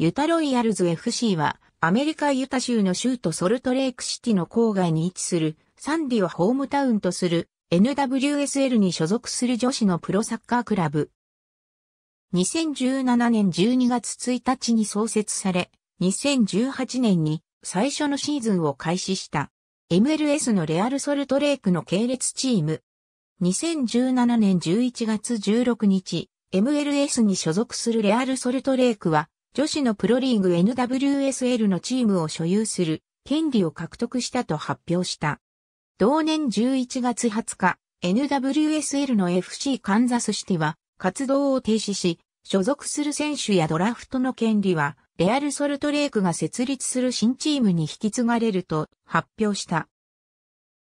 ユタロイヤルズ FC は、アメリカユタ州の州都ソルトレークシティの郊外に位置する、サンディをホームタウンとする NWSL に所属する女子のプロサッカークラブ。2017年12月1日に創設され、2018年に最初のシーズンを開始した。MLS のレアルソルトレークの系列チーム。2017年11月16日、MLS に所属するレアルソルトレークは、女子のプロリーグ NWSL のチームを所有する権利を獲得したと発表した。同年11月20日、NWSL の FC カンザスシティは活動を停止し、所属する選手やドラフトの権利は、レアル・ソルトレークが設立する新チームに引き継がれると発表した。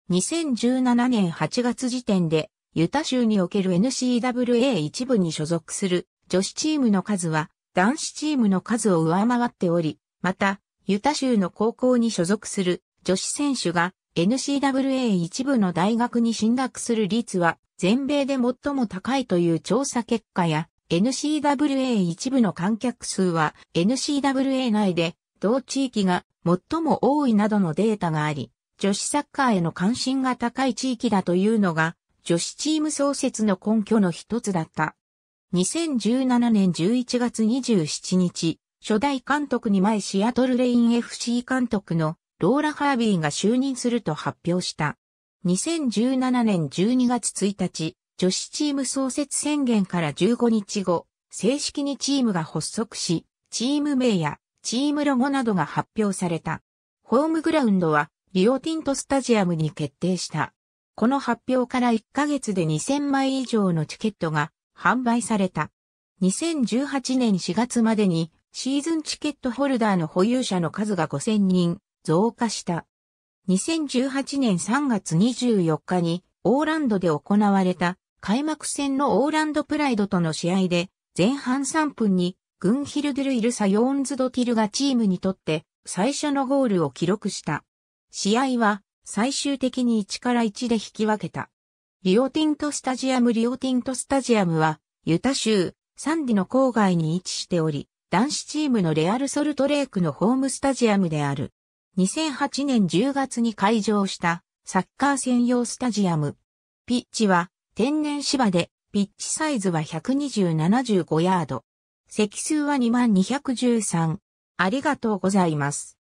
2017年8月時点で、ユタ州における NCWA 一部に所属する女子チームの数は男子チームの数を上回っており、また、ユタ州の高校に所属する女子選手が n c w a 一部の大学に進学する率は全米で最も高いという調査結果や n c w a 一部の観客数は n c w a 内で同地域が最も多いなどのデータがあり、女子サッカーへの関心が高い地域だというのが女子チーム創設の根拠の一つだった。2017年11月27日、初代監督に前シアトルレイン FC 監督のローラ・ハービーが就任すると発表した。2017年12月1日、女子チーム創設宣言から15日後、正式にチームが発足し、チーム名やチームロゴなどが発表された。ホームグラウンドはリオティントスタジアムに決定した。この発表から1ヶ月で2000枚以上のチケットが販売された。2018年4月までにシーズンチケットホルダーの保有者の数が5000人増加した。2018年3月24日にオーランドで行われた開幕戦のオーランドプライドとの試合で前半3分にグンヒルドゥルイルサ・ヨーンズドティルがチームにとって最初のゴールを記録した。試合は最終的に1から1で引き分けた。リオティントスタジアムリオティントスタジアムは、ユタ州、サンディの郊外に位置しており、男子チームのレアルソルトレークのホームスタジアムである。2008年10月に開場したサッカー専用スタジアム。ピッチは天然芝で、ピッチサイズは12075ヤード。席数は2213。ありがとうございます。